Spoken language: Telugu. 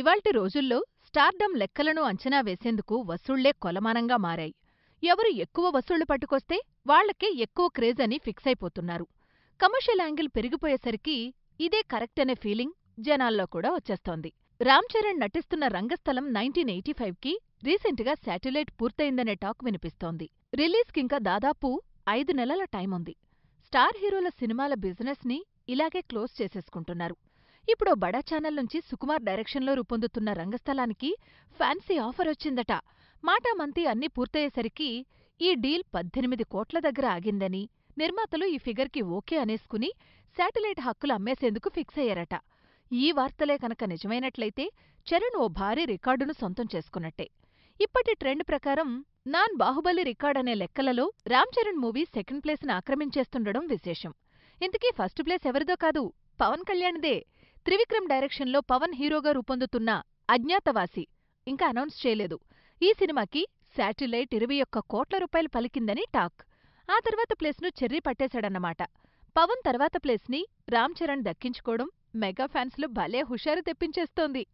ఇవాల్టి రోజుల్లో స్టార్డమ్ లెక్కలను అంచనా వేసేందుకు వసూళ్లే కొలమానంగా మారాయి. ఎవరు ఎక్కువ వసూళ్లు పట్టుకొస్తే వాళ్లకే ఎక్కువ క్రేజ్ అని ఫిక్సైపోతున్నారు. కమర్షియల్ యాంగిల్ పెరిగిపోయేసరికి ఇదే కరెక్ట్ అనే ఫీలింగ్ జనాల్లో కూడా వచ్చేస్తోంది. రామ్ చరణ్ నటిస్తున్న రంగస్థలం నైన్టీన్ ఎయిటీ ఫైవ్కి రీసెంట్గా శాటిలైట్ పూర్తయిందనే టాక్ వినిపిస్తోంది. రిలీజ్కింకా దాదాపు ఐదు నెలల టైముంది. స్టార్ హీరోల సినిమాల బిజినెస్ని ఇలాగే క్లోజ్ చేసేసుకుంటున్నారు. ఇప్పుడు బడా ఛానల్ నుంచి సుకుమార్ డైరెక్షన్లో రూపొందుతున్న రంగస్థలానికి ఫ్యాన్సీ ఆఫర్ వచ్చిందట. మాటామంతి అన్నీ పూర్తయ్యేసరికి ఈ డీల్ పద్దెనిమిది కోట్ల దగ్గర ఆగిందని, నిర్మాతలు ఈ ఫిగర్కి ఓకే అనేసుకుని శాటిలైట్ హక్కులు అమ్మేసేందుకు ఫిక్స్ అయ్యారట ఈ వార్తలే కనుక నిజమైనట్లయితే చరణ్ ఓ భారీ రికార్డును సొంతం చేసుకున్నట్టే. ఇప్పటి ట్రెండ్ ప్రకారం నాన్ బాహుబలి రికార్డ్ అనే లెక్కలలో రామ్ చరణ్ మూవీ సెకండ్ ప్లేస్ను ఆక్రమించేస్తుండడం విశేషం. ఇంతకీ ఫస్ట్ ప్లేస్ ఎవరిదో కాదు పవన్ కళ్యాణ్దే. త్రివిక్రమ్ డైరెక్షన్లో పవన్ హీరోగా రూపొందుతున్న అజ్ఞాతవాసి ఇంకా అనౌన్స్ చేయలేదు ఈ సినిమాకి శాటిలైట్ ఇరవై ఒక్క కోట్ల రూపాయలు పలికిందని టాక్ ఆ తర్వాత ప్లేస్ను చెర్రీ పట్టేశాడన్నమాట పవన్ తర్వాత ప్లేస్ని రామ్ చరణ్ దక్కించుకోవడం మెగా ఫ్యాన్స్లో భలే హుషారు తెప్పించేస్తోంది